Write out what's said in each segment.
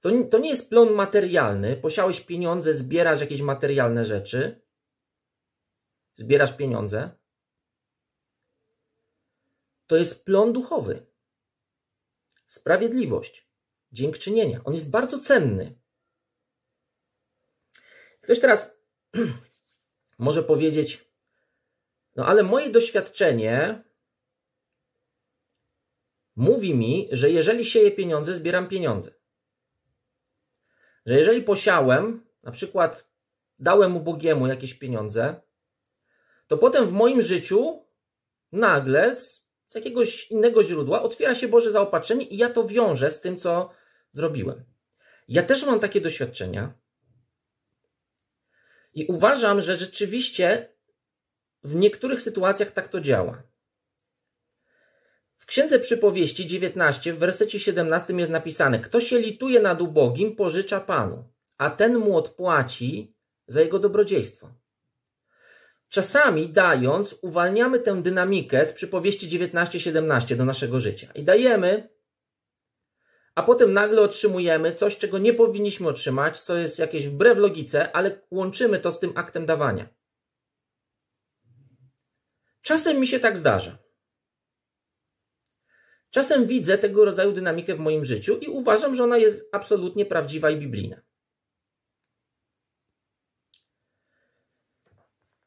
To, to nie jest plon materialny. Posiałeś pieniądze, zbierasz jakieś materialne rzeczy. Zbierasz pieniądze. To jest plon duchowy. Sprawiedliwość, dziękczynienie. On jest bardzo cenny. Ktoś teraz może powiedzieć, no ale moje doświadczenie mówi mi, że jeżeli sieję pieniądze, zbieram pieniądze. Że jeżeli posiałem, na przykład dałem Bogiemu jakieś pieniądze, to potem w moim życiu nagle z, z jakiegoś innego źródła otwiera się Boże zaopatrzenie i ja to wiążę z tym, co zrobiłem. Ja też mam takie doświadczenia i uważam, że rzeczywiście w niektórych sytuacjach tak to działa. Księdze Przypowieści 19 w wersecie 17 jest napisane: Kto się lituje nad ubogim, pożycza Panu, a ten mu odpłaci za jego dobrodziejstwo. Czasami dając, uwalniamy tę dynamikę z przypowieści 19-17 do naszego życia i dajemy, a potem nagle otrzymujemy coś, czego nie powinniśmy otrzymać, co jest jakieś wbrew logice, ale łączymy to z tym aktem dawania. Czasem mi się tak zdarza. Czasem widzę tego rodzaju dynamikę w moim życiu i uważam, że ona jest absolutnie prawdziwa i biblijna.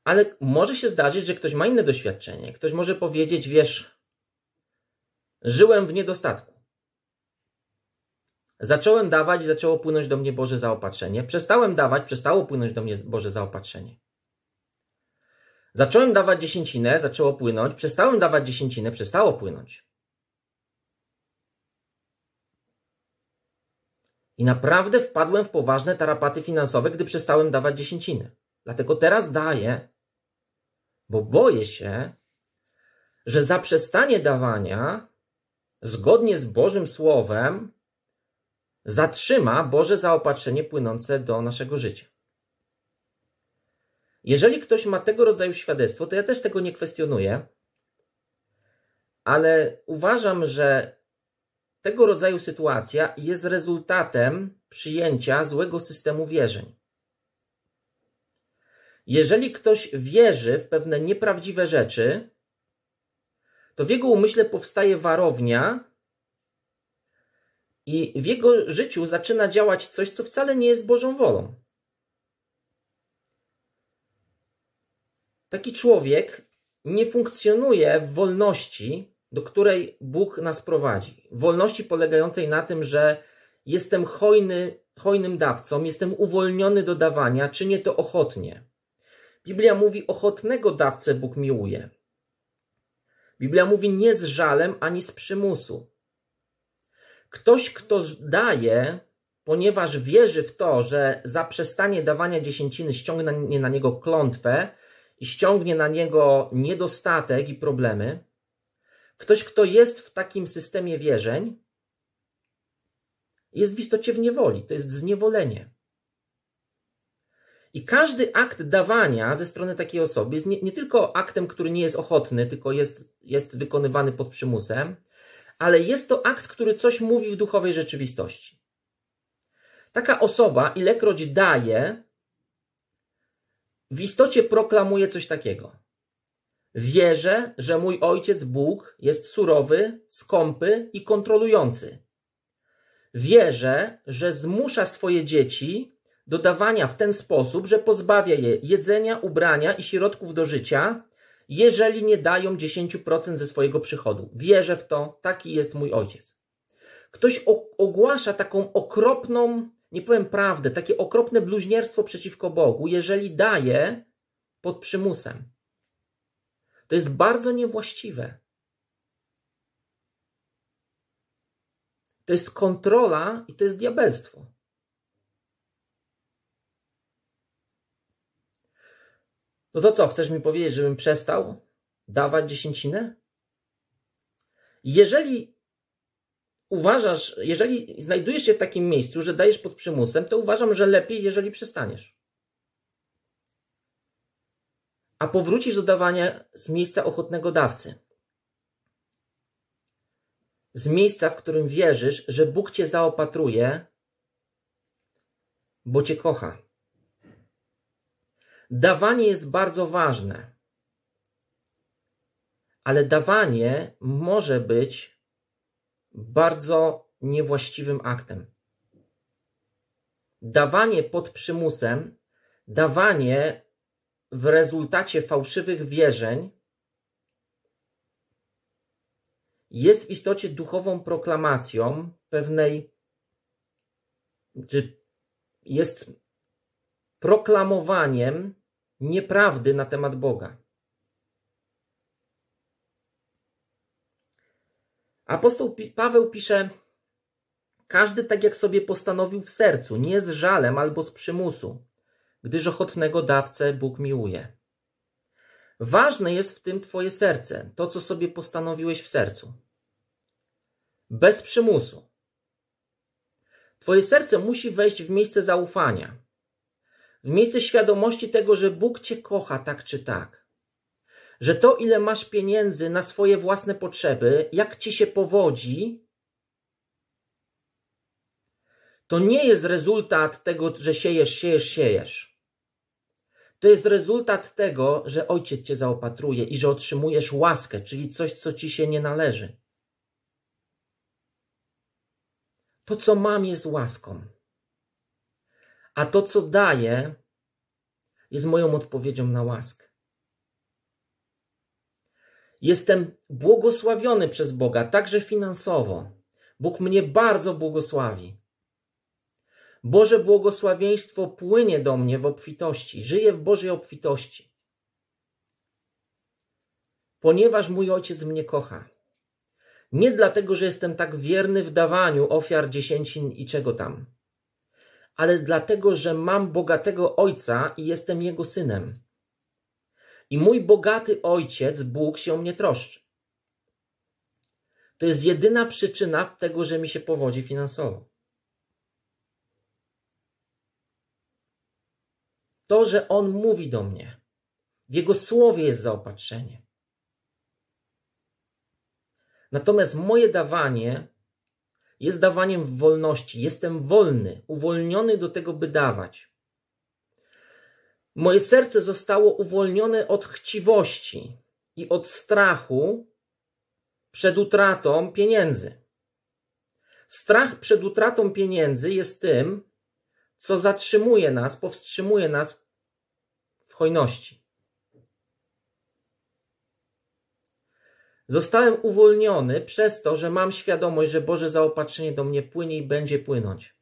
Ale może się zdarzyć, że ktoś ma inne doświadczenie. Ktoś może powiedzieć, wiesz, żyłem w niedostatku. Zacząłem dawać, zaczęło płynąć do mnie Boże zaopatrzenie. Przestałem dawać, przestało płynąć do mnie Boże zaopatrzenie. Zacząłem dawać dziesięcinę, zaczęło płynąć. Przestałem dawać dziesięcinę, przestało płynąć. I naprawdę wpadłem w poważne tarapaty finansowe, gdy przestałem dawać dziesięciny. Dlatego teraz daję, bo boję się, że zaprzestanie dawania zgodnie z Bożym Słowem zatrzyma Boże zaopatrzenie płynące do naszego życia. Jeżeli ktoś ma tego rodzaju świadectwo, to ja też tego nie kwestionuję, ale uważam, że tego rodzaju sytuacja jest rezultatem przyjęcia złego systemu wierzeń. Jeżeli ktoś wierzy w pewne nieprawdziwe rzeczy, to w jego umyśle powstaje warownia i w jego życiu zaczyna działać coś, co wcale nie jest Bożą wolą. Taki człowiek nie funkcjonuje w wolności, do której Bóg nas prowadzi. Wolności polegającej na tym, że jestem hojny, hojnym dawcą, jestem uwolniony do dawania, czynię to ochotnie. Biblia mówi: Ochotnego dawcę Bóg miłuje. Biblia mówi: Nie z żalem ani z przymusu. Ktoś, kto daje, ponieważ wierzy w to, że zaprzestanie dawania dziesięciny ściągnie na niego klątwę i ściągnie na niego niedostatek i problemy, Ktoś, kto jest w takim systemie wierzeń, jest w istocie w niewoli, to jest zniewolenie. I każdy akt dawania ze strony takiej osoby jest nie, nie, tylko aktem, który nie jest ochotny, tylko jest, jest wykonywany pod przymusem, ale jest to akt, który coś mówi w duchowej rzeczywistości. Taka osoba, ilekroć daje, w istocie proklamuje coś takiego. Wierzę, że mój Ojciec Bóg jest surowy, skąpy i kontrolujący. Wierzę, że zmusza swoje dzieci do dawania w ten sposób, że pozbawia je jedzenia, ubrania i środków do życia, jeżeli nie dają 10% ze swojego przychodu. Wierzę w to, taki jest mój ojciec. Ktoś ogłasza taką okropną, nie powiem prawdę, takie okropne bluźnierstwo przeciwko Bogu, jeżeli daje pod przymusem. To jest bardzo niewłaściwe. To jest kontrola i to jest diabelstwo. No to co, chcesz mi powiedzieć, żebym przestał dawać dziesięcinę? Jeżeli uważasz, jeżeli znajdujesz się w takim miejscu, że dajesz pod przymusem, to uważam, że lepiej, jeżeli przestaniesz a powrócisz do dawania z miejsca ochotnego dawcy. Z miejsca, w którym wierzysz, że Bóg cię zaopatruje, bo cię kocha. Dawanie jest bardzo ważne, ale dawanie może być bardzo niewłaściwym aktem. Dawanie pod przymusem, dawanie w rezultacie fałszywych wierzeń jest w istocie duchową proklamacją pewnej, czy jest proklamowaniem nieprawdy na temat Boga. Apostoł Paweł pisze: Każdy tak jak sobie postanowił w sercu, nie z żalem albo z przymusu gdyż ochotnego dawcę Bóg miłuje. Ważne jest w tym Twoje serce, to co sobie postanowiłeś w sercu. Bez przymusu. Twoje serce musi wejść w miejsce zaufania, w miejsce świadomości tego, że Bóg Cię kocha tak czy tak. Że to, ile masz pieniędzy na swoje własne potrzeby, jak Ci się powodzi, to nie jest rezultat tego, że siejesz, siejesz, siejesz to jest rezultat tego, że ojciec cię zaopatruje i że otrzymujesz łaskę, czyli coś, co ci się nie należy. To, co mam, jest łaską. A to, co daję, jest moją odpowiedzią na łaskę. Jestem błogosławiony przez Boga, także finansowo. Bóg mnie bardzo błogosławi. Boże błogosławieństwo płynie do mnie w obfitości, żyję w Bożej obfitości. Ponieważ mój ojciec mnie kocha. Nie dlatego, że jestem tak wierny w dawaniu ofiar, dziesięcin i czego tam, ale dlatego, że mam bogatego ojca i jestem jego synem. I mój bogaty ojciec, Bóg, się o mnie troszczy. To jest jedyna przyczyna tego, że mi się powodzi finansowo. To, że On mówi do mnie. W Jego słowie jest zaopatrzenie. Natomiast moje dawanie jest dawaniem wolności. Jestem wolny, uwolniony do tego, by dawać. Moje serce zostało uwolnione od chciwości i od strachu przed utratą pieniędzy. Strach przed utratą pieniędzy jest tym, co zatrzymuje nas, powstrzymuje nas hojności. Zostałem uwolniony przez to, że mam świadomość, że Boże zaopatrzenie do mnie płynie i będzie płynąć.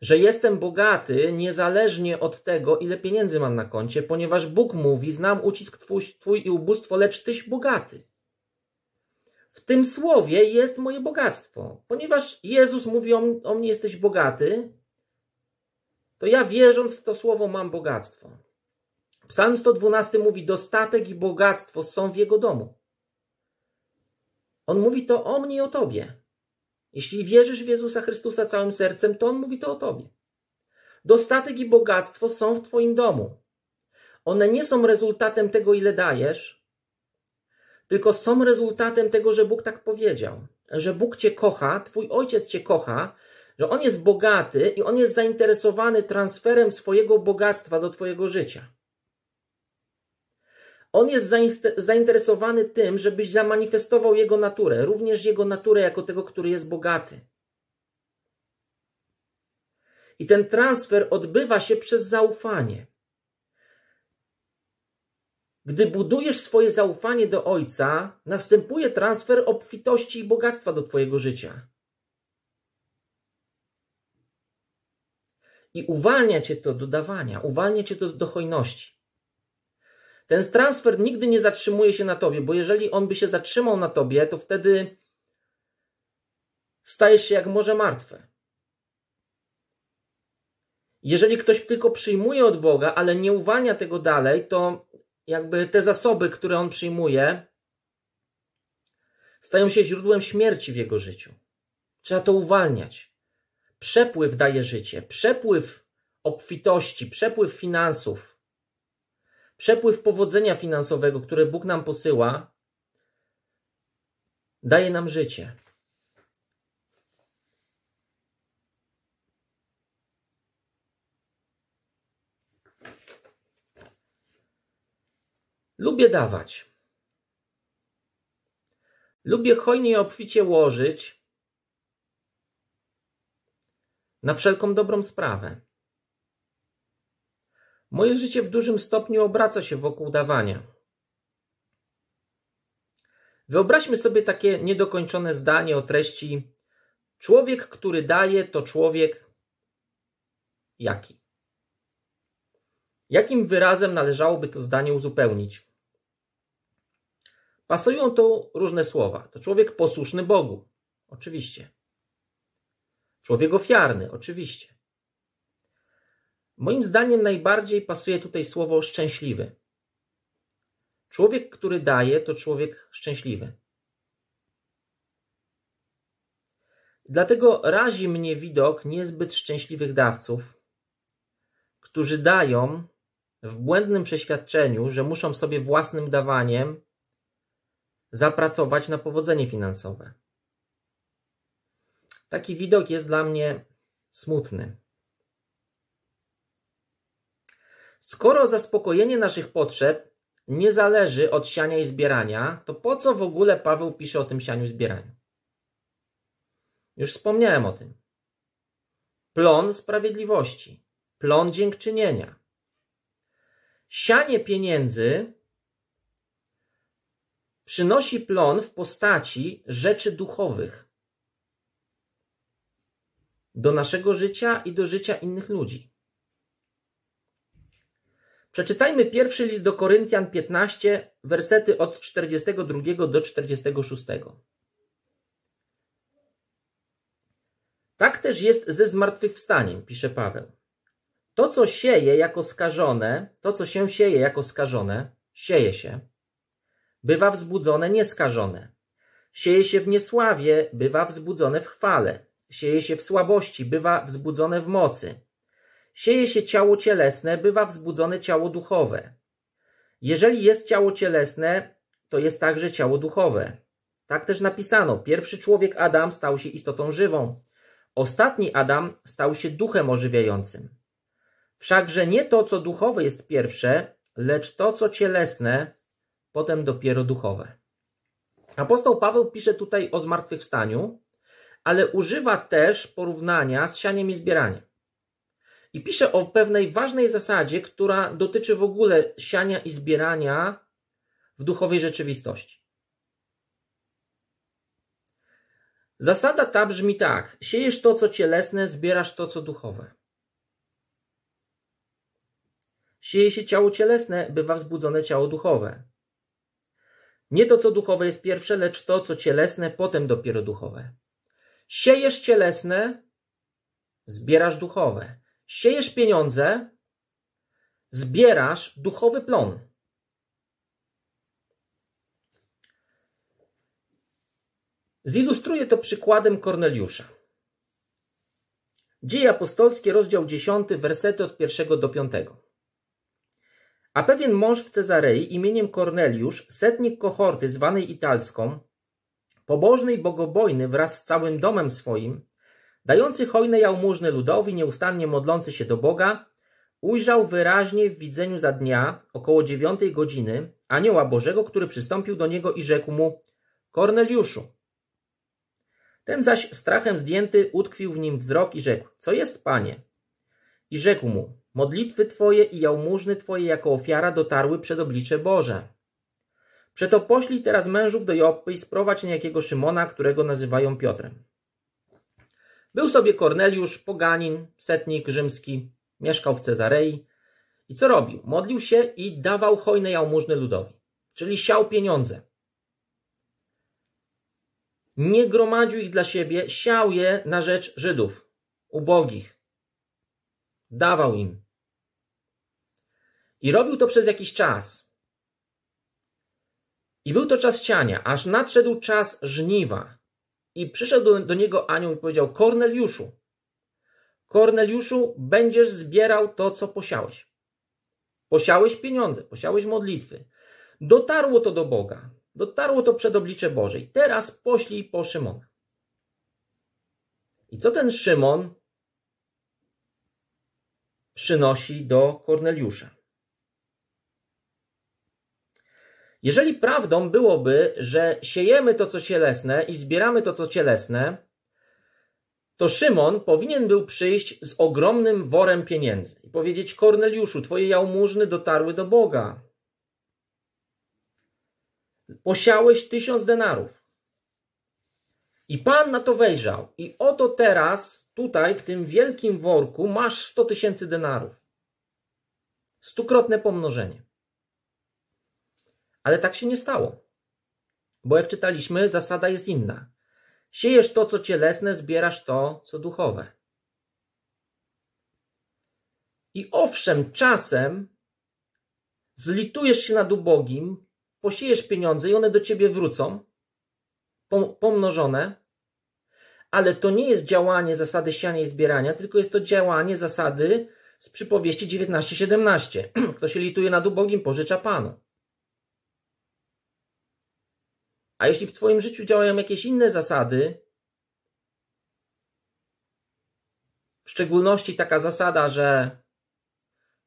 Że jestem bogaty niezależnie od tego, ile pieniędzy mam na koncie, ponieważ Bóg mówi: Znam ucisk twój, twój i ubóstwo, lecz tyś bogaty. W tym słowie jest moje bogactwo. Ponieważ Jezus mówi o, o mnie: Jesteś bogaty, to ja wierząc w to słowo mam bogactwo. Psalm 112 mówi: Dostatek i bogactwo są w jego domu. On mówi to o mnie i o tobie. Jeśli wierzysz w Jezusa Chrystusa całym sercem, to on mówi to o tobie. Dostatek i bogactwo są w twoim domu. One nie są rezultatem tego, ile dajesz, tylko są rezultatem tego, że Bóg tak powiedział, że Bóg cię kocha, twój ojciec cię kocha, że on jest bogaty i on jest zainteresowany transferem swojego bogactwa do twojego życia. On jest zainteresowany tym, żebyś zamanifestował jego naturę, również jego naturę jako tego, który jest bogaty. I ten transfer odbywa się przez zaufanie. Gdy budujesz swoje zaufanie do Ojca, następuje transfer obfitości i bogactwa do Twojego życia. I uwalnia Cię to do dawania, uwalnia Cię to do hojności. Ten transfer nigdy nie zatrzymuje się na tobie, bo jeżeli on by się zatrzymał na tobie, to wtedy stajesz się jak morze martwe. Jeżeli ktoś tylko przyjmuje od Boga, ale nie uwalnia tego dalej, to jakby te zasoby, które on przyjmuje, stają się źródłem śmierci w jego życiu. Trzeba to uwalniać. Przepływ daje życie, przepływ obfitości, przepływ finansów, przepływ powodzenia finansowego, które Bóg nam posyła, daje nam życie. Lubię dawać. Lubię hojnie i obficie łożyć na wszelką dobrą sprawę. Moje życie w dużym stopniu obraca się wokół dawania. Wyobraźmy sobie takie niedokończone zdanie o treści: Człowiek, który daje, to człowiek jaki? Jakim wyrazem należałoby to zdanie uzupełnić? Pasują tu różne słowa. To człowiek posłuszny Bogu, oczywiście. Człowiek ofiarny, oczywiście. Moim zdaniem najbardziej pasuje tutaj słowo szczęśliwy. Człowiek, który daje, to człowiek szczęśliwy. Dlatego razi mnie widok niezbyt szczęśliwych dawców, którzy dają w błędnym przeświadczeniu, że muszą sobie własnym dawaniem zapracować na powodzenie finansowe. Taki widok jest dla mnie smutny. Skoro zaspokojenie naszych potrzeb nie zależy od siania i zbierania, to po co w ogóle Paweł pisze o tym sianiu i zbieraniu? Już wspomniałem o tym. Plon sprawiedliwości, plon dziękczynienia. Sianie pieniędzy przynosi plon w postaci rzeczy duchowych do naszego życia i do życia innych ludzi. Przeczytajmy pierwszy list do Koryntian 15, wersety od 42 do 46. Tak też jest ze zmartwychwstaniem, pisze Paweł. To, co sieje jako skażone, to, co się sieje jako skażone, sieje się. Bywa wzbudzone nieskażone. Sieje się w niesławie, bywa wzbudzone w chwale. Sieje się w słabości, bywa wzbudzone w mocy Sieje się ciało cielesne, bywa wzbudzone ciało duchowe. Jeżeli jest ciało cielesne, to jest także ciało duchowe. Tak też napisano: Pierwszy człowiek Adam stał się istotą żywą, ostatni Adam stał się duchem ożywiającym. Wszakże nie to, co duchowe jest pierwsze, lecz to, co cielesne, potem dopiero duchowe. Apostoł Paweł pisze tutaj o zmartwychwstaniu, ale używa też porównania z sianiem i zbieraniem. I pisze o pewnej ważnej zasadzie, która dotyczy w ogóle siania i zbierania w duchowej rzeczywistości. Zasada ta brzmi tak: siejesz to, co cielesne, zbierasz to, co duchowe. Sieje się ciało cielesne, bywa wzbudzone ciało duchowe. Nie to, co duchowe jest pierwsze, lecz to, co cielesne, potem dopiero duchowe. Siejesz cielesne, zbierasz duchowe siejesz pieniądze, zbierasz duchowy plon. Zilustruję to przykładem Korneliusza. Dzieje apostolskie, rozdział 10, wersety od 1 do 5. A pewien mąż w Cezarei imieniem Korneliusz, setnik kohorty zwanej italską, pobożny i bogobojny wraz z całym domem swoim, Dający hojne jałmużny ludowi, nieustannie modlący się do Boga, ujrzał wyraźnie w widzeniu za dnia, około dziewiątej godziny, anioła Bożego, który przystąpił do niego i rzekł mu: Korneliuszu. Ten zaś strachem zdjęty utkwił w nim wzrok i rzekł: Co jest, panie? I rzekł mu: Modlitwy twoje i jałmużny twoje jako ofiara dotarły przed oblicze Boże. Przeto poślij teraz mężów do Joppy i sprowadź niejakiego Szymona, którego nazywają Piotrem. Był sobie Korneliusz, poganin, setnik rzymski, mieszkał w Cezarei. I co robił? Modlił się i dawał hojne jałmużny ludowi, czyli siał pieniądze. Nie gromadził ich dla siebie, siał je na rzecz Żydów, ubogich. Dawał im. I robił to przez jakiś czas. I był to czas siania, aż nadszedł czas żniwa, i przyszedł do, do niego anioł i powiedział: Korneliuszu, Korneliuszu, będziesz zbierał to, co posiałeś. Posiałeś pieniądze, posiałeś modlitwy. Dotarło to do Boga, dotarło to przed oblicze Boże. I teraz poślij po Szymona. I co ten Szymon przynosi do Korneliusza? Jeżeli prawdą byłoby, że siejemy to, co cielesne i zbieramy to, co cielesne, to Szymon powinien był przyjść z ogromnym worem pieniędzy i powiedzieć: Korneliuszu, twoje jałmużny dotarły do Boga. Posiałeś tysiąc denarów. I Pan na to wejrzał. I oto teraz, tutaj, w tym wielkim worku, masz sto tysięcy denarów. Stukrotne pomnożenie. Ale tak się nie stało. Bo jak czytaliśmy, zasada jest inna. Siejesz to, co cielesne, zbierasz to, co duchowe. I owszem, czasem zlitujesz się nad ubogim, posiejesz pieniądze i one do ciebie wrócą, pomnożone, ale to nie jest działanie zasady siania i zbierania, tylko jest to działanie zasady z przypowieści 19-17. Kto się lituje nad ubogim, pożycza Panu. A jeśli w Twoim życiu działają jakieś inne zasady, w szczególności taka zasada, że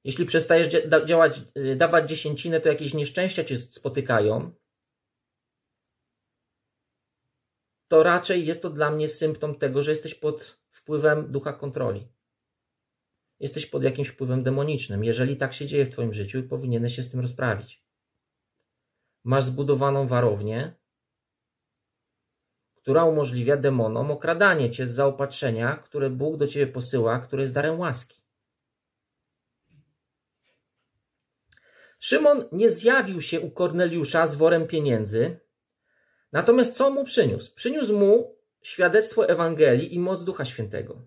jeśli przestajesz działać, y, dawać dziesięcinę, to jakieś nieszczęścia cię spotykają, to raczej jest to dla mnie symptom tego, że jesteś pod wpływem ducha kontroli. Jesteś pod jakimś wpływem demonicznym. Jeżeli tak się dzieje w Twoim życiu, powinieneś się z tym rozprawić. Masz zbudowaną warownię, która umożliwia demonom okradanie cię z zaopatrzenia, które Bóg do ciebie posyła, które jest darem łaski. Szymon nie zjawił się u Korneliusza z worem pieniędzy, natomiast co mu przyniósł? Przyniósł mu świadectwo Ewangelii i moc Ducha Świętego.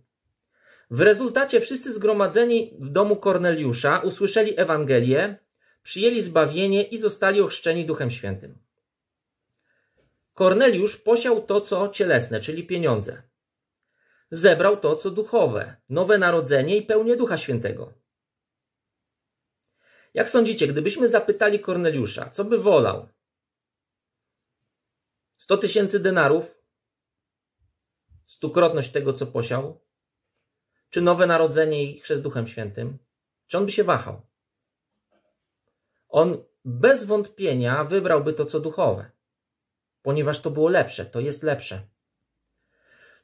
W rezultacie wszyscy zgromadzeni w domu Korneliusza usłyszeli Ewangelię, przyjęli zbawienie i zostali ochrzczeni Duchem Świętym. Korneliusz posiał to, co cielesne, czyli pieniądze. Zebrał to, co duchowe, nowe narodzenie i pełnię Ducha Świętego. Jak sądzicie, gdybyśmy zapytali Korneliusza, co by wolał? 100 tysięcy denarów, stukrotność tego, co posiał, czy nowe narodzenie i chrzest Duchem Świętym? Czy on by się wahał? On bez wątpienia wybrałby to, co duchowe ponieważ to było lepsze, to jest lepsze.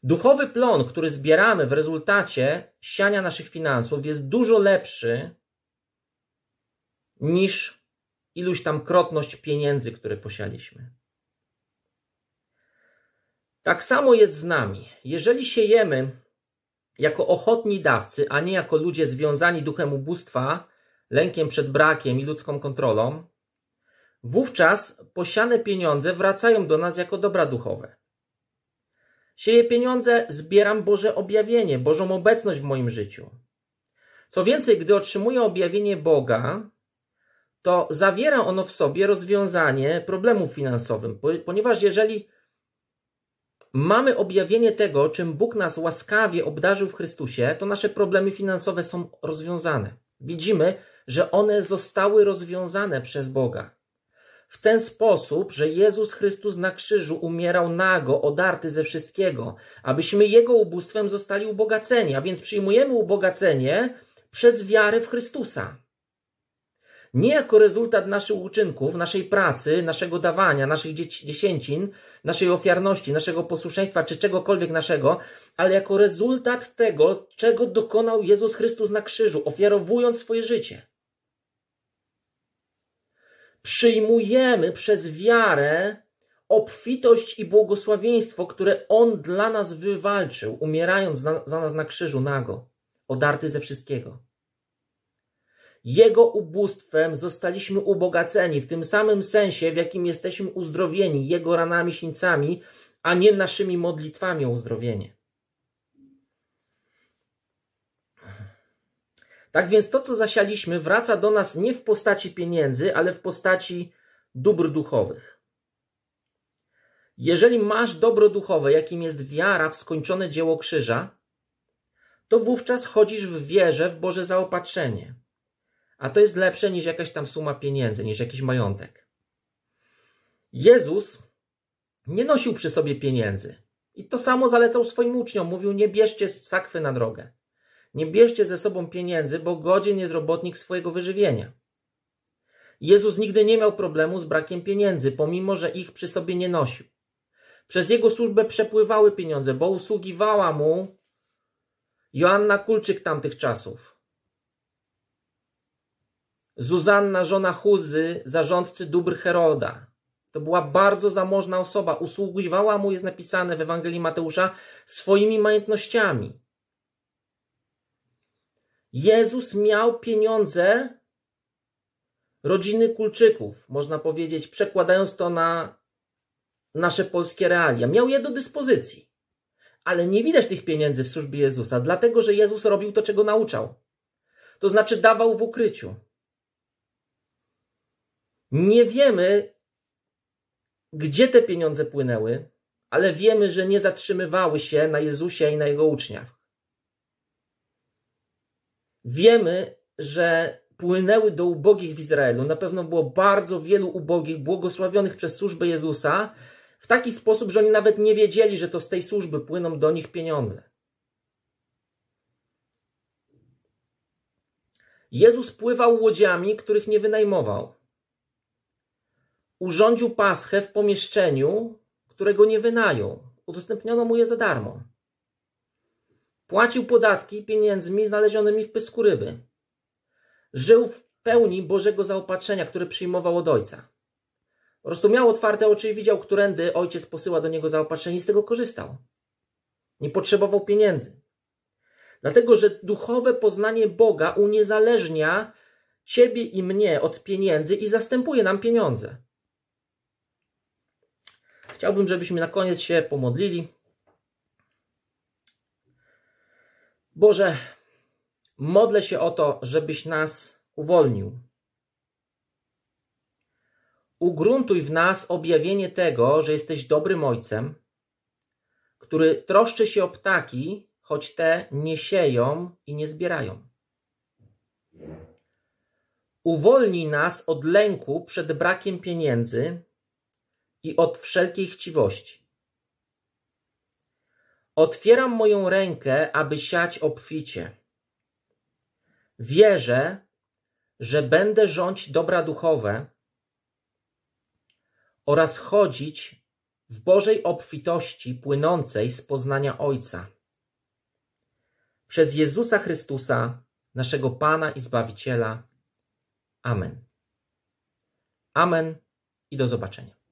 Duchowy plon, który zbieramy w rezultacie siania naszych finansów, jest dużo lepszy niż iluś tam krotność pieniędzy, które posialiśmy. Tak samo jest z nami. Jeżeli siejemy jako ochotni dawcy, a nie jako ludzie związani duchem ubóstwa, lękiem przed brakiem i ludzką kontrolą, Wówczas posiane pieniądze wracają do nas jako dobra duchowe. Sieję pieniądze, zbieram Boże objawienie, Bożą obecność w moim życiu. Co więcej, gdy otrzymuję objawienie Boga, to zawiera ono w sobie rozwiązanie problemu finansowym, ponieważ jeżeli mamy objawienie tego, czym Bóg nas łaskawie obdarzył w Chrystusie, to nasze problemy finansowe są rozwiązane. Widzimy, że one zostały rozwiązane przez Boga w ten sposób, że Jezus Chrystus na krzyżu umierał nago, odarty ze wszystkiego, abyśmy Jego ubóstwem zostali ubogaceni, a więc przyjmujemy ubogacenie przez wiarę w Chrystusa. Nie jako rezultat naszych uczynków, naszej pracy, naszego dawania, naszych dziesięcin, naszej ofiarności, naszego posłuszeństwa czy czegokolwiek naszego, ale jako rezultat tego, czego dokonał Jezus Chrystus na krzyżu, ofiarowując swoje życie przyjmujemy przez wiarę obfitość i błogosławieństwo, które On dla nas wywalczył, umierając za nas na krzyżu nago, odarty ze wszystkiego. Jego ubóstwem zostaliśmy ubogaceni w tym samym sensie, w jakim jesteśmy uzdrowieni Jego ranami sińcami, a nie naszymi modlitwami o uzdrowienie. Tak więc to, co zasialiśmy, wraca do nas nie w postaci pieniędzy, ale w postaci dóbr duchowych. Jeżeli masz dobro duchowe, jakim jest wiara w skończone dzieło krzyża, to wówczas chodzisz w wierze w Boże zaopatrzenie. A to jest lepsze niż jakaś tam suma pieniędzy, niż jakiś majątek. Jezus nie nosił przy sobie pieniędzy. I to samo zalecał swoim uczniom. Mówił, nie bierzcie z sakwy na drogę. Nie bierzcie ze sobą pieniędzy, bo godzien jest robotnik swojego wyżywienia. Jezus nigdy nie miał problemu z brakiem pieniędzy, pomimo że ich przy sobie nie nosił. Przez jego służbę przepływały pieniądze, bo usługiwała mu Joanna Kulczyk tamtych czasów. Zuzanna, żona Huzy, zarządcy dóbr Heroda. To była bardzo zamożna osoba. Usługiwała mu, jest napisane w Ewangelii Mateusza, swoimi majątnościami. Jezus miał pieniądze rodziny kulczyków, można powiedzieć, przekładając to na nasze polskie realia. Miał je do dyspozycji. Ale nie widać tych pieniędzy w służbie Jezusa, dlatego że Jezus robił to, czego nauczał. To znaczy dawał w ukryciu. Nie wiemy, gdzie te pieniądze płynęły, ale wiemy, że nie zatrzymywały się na Jezusie i na jego uczniach. Wiemy, że płynęły do ubogich w Izraelu. Na pewno było bardzo wielu ubogich, błogosławionych przez służbę Jezusa, w taki sposób, że oni nawet nie wiedzieli, że to z tej służby płyną do nich pieniądze. Jezus pływał łodziami, których nie wynajmował. Urządził paschę w pomieszczeniu, którego nie wynajął. Udostępniono mu je za darmo. Płacił podatki pieniędzmi znalezionymi w pysku ryby. Żył w pełni Bożego zaopatrzenia, które przyjmował od ojca. Po prostu miał otwarte oczy i widział, którędy ojciec posyła do niego zaopatrzenie i z tego korzystał. Nie potrzebował pieniędzy. Dlatego, że duchowe poznanie Boga uniezależnia ciebie i mnie od pieniędzy i zastępuje nam pieniądze. Chciałbym, żebyśmy na koniec się pomodlili. Boże, modlę się o to, żebyś nas uwolnił. Ugruntuj w nas objawienie tego, że jesteś dobrym ojcem, który troszczy się o ptaki, choć te nie sieją i nie zbierają. Uwolnij nas od lęku przed brakiem pieniędzy i od wszelkiej chciwości. Otwieram moją rękę, aby siać obficie. Wierzę, że będę rządź dobra duchowe oraz chodzić w Bożej obfitości płynącej z poznania Ojca. Przez Jezusa Chrystusa, naszego Pana i Zbawiciela. Amen. Amen i do zobaczenia.